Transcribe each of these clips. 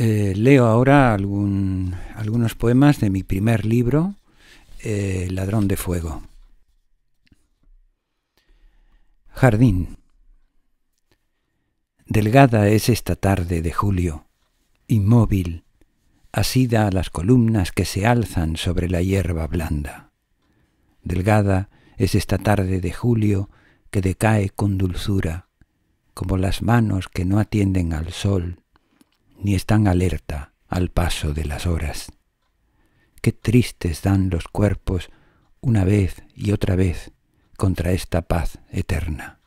Eh, leo ahora algunos poemas de mi primer libro, eh, Ladrón de Fuego. Jardín. Delgada es esta tarde de julio, inmóvil, asida a las columnas que se alzan sobre la hierba blanda. Delgada es esta tarde de julio que decae con dulzura, como las manos que no atienden al sol ni están alerta al paso de las horas. Qué tristes dan los cuerpos una vez y otra vez contra esta paz eterna,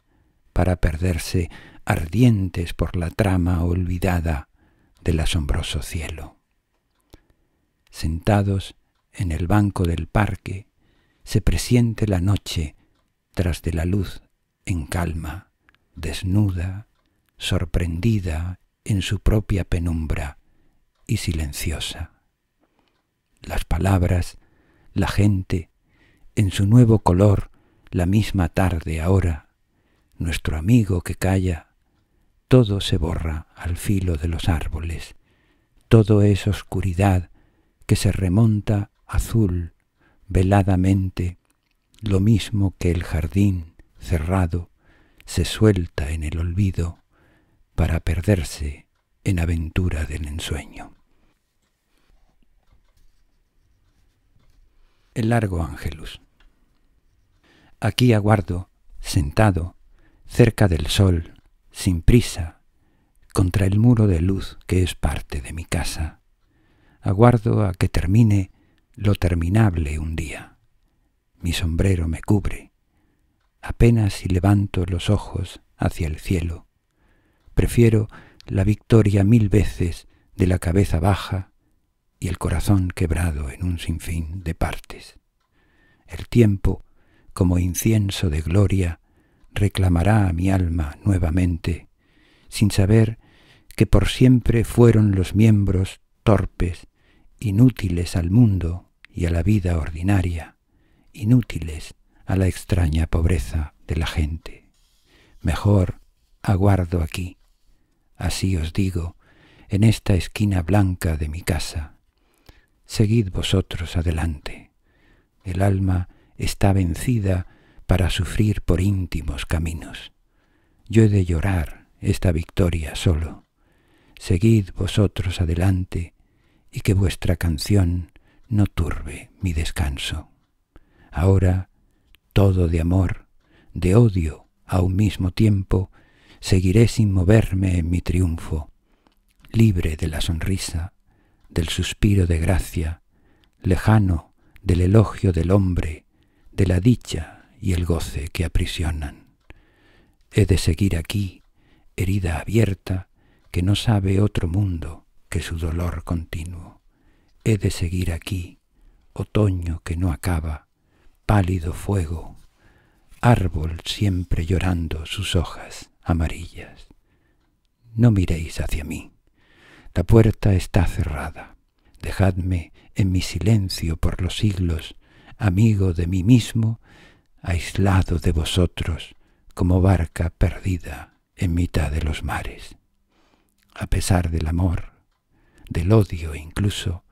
para perderse ardientes por la trama olvidada del asombroso cielo. Sentados en el banco del parque, se presiente la noche tras de la luz en calma, desnuda, sorprendida en su propia penumbra y silenciosa. Las palabras, la gente, en su nuevo color, la misma tarde ahora, nuestro amigo que calla, todo se borra al filo de los árboles, todo es oscuridad que se remonta azul, veladamente, lo mismo que el jardín cerrado se suelta en el olvido para perderse en aventura del ensueño. El largo Ángelus. Aquí aguardo, sentado, cerca del sol, sin prisa, contra el muro de luz que es parte de mi casa. Aguardo a que termine lo terminable un día. Mi sombrero me cubre. Apenas si levanto los ojos hacia el cielo, Prefiero la victoria mil veces de la cabeza baja y el corazón quebrado en un sinfín de partes. El tiempo, como incienso de gloria, reclamará a mi alma nuevamente, sin saber que por siempre fueron los miembros torpes, inútiles al mundo y a la vida ordinaria, inútiles a la extraña pobreza de la gente. Mejor aguardo aquí, así os digo, en esta esquina blanca de mi casa. Seguid vosotros adelante. El alma está vencida para sufrir por íntimos caminos. Yo he de llorar esta victoria solo. Seguid vosotros adelante y que vuestra canción no turbe mi descanso. Ahora, todo de amor, de odio a un mismo tiempo, seguiré sin moverme en mi triunfo, libre de la sonrisa, del suspiro de gracia, lejano del elogio del hombre, de la dicha y el goce que aprisionan. He de seguir aquí, herida abierta, que no sabe otro mundo que su dolor continuo. He de seguir aquí, otoño que no acaba, pálido fuego, árbol siempre llorando sus hojas amarillas. No miréis hacia mí. La puerta está cerrada. Dejadme en mi silencio por los siglos, amigo de mí mismo, aislado de vosotros, como barca perdida en mitad de los mares. A pesar del amor, del odio incluso,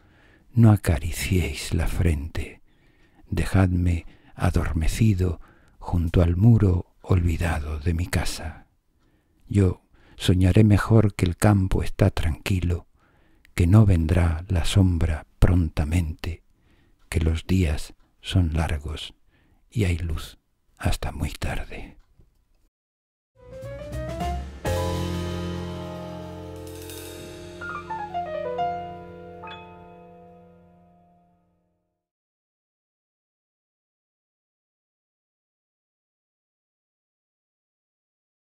no acariciéis la frente. Dejadme adormecido junto al muro olvidado de mi casa. Yo soñaré mejor que el campo está tranquilo, que no vendrá la sombra prontamente, que los días son largos y hay luz hasta muy tarde.